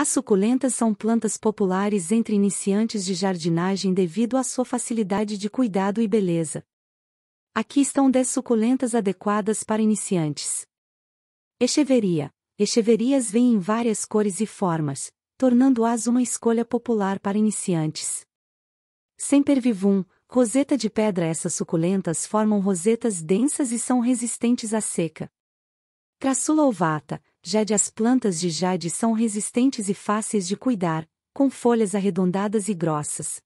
As suculentas são plantas populares entre iniciantes de jardinagem devido à sua facilidade de cuidado e beleza. Aqui estão 10 suculentas adequadas para iniciantes. Echeveria. Echeverias vêm em várias cores e formas, tornando-as uma escolha popular para iniciantes. Sempervivum. roseta de pedra Essas suculentas formam rosetas densas e são resistentes à seca. Crassula ovata, jade as plantas de jade são resistentes e fáceis de cuidar, com folhas arredondadas e grossas.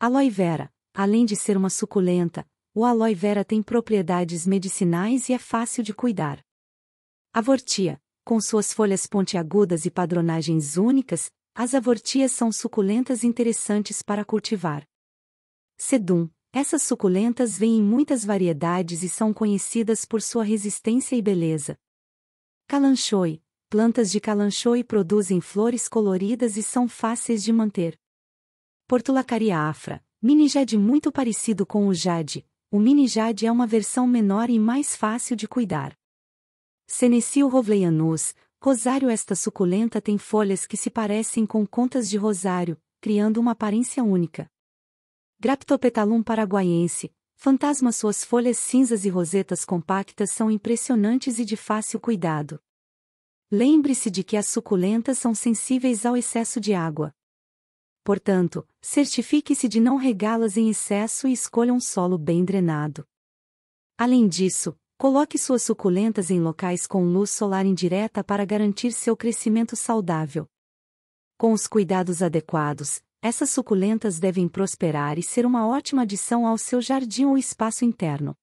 Aloe vera, além de ser uma suculenta, o aloe vera tem propriedades medicinais e é fácil de cuidar. A com suas folhas pontiagudas e padronagens únicas, as avortias são suculentas interessantes para cultivar. Sedum, essas suculentas vêm em muitas variedades e são conhecidas por sua resistência e beleza, Calanchoe. Plantas de calanchoe produzem flores coloridas e são fáceis de manter. Portulacaria afra. Mini jade muito parecido com o jade. O mini jade é uma versão menor e mais fácil de cuidar. Senecio rovleianus. Rosário esta suculenta tem folhas que se parecem com contas de rosário, criando uma aparência única. Graptopetalum paraguaiense, Fantasma suas folhas cinzas e rosetas compactas são impressionantes e de fácil cuidado. Lembre-se de que as suculentas são sensíveis ao excesso de água. Portanto, certifique-se de não regá-las em excesso e escolha um solo bem drenado. Além disso, coloque suas suculentas em locais com luz solar indireta para garantir seu crescimento saudável. Com os cuidados adequados, essas suculentas devem prosperar e ser uma ótima adição ao seu jardim ou espaço interno.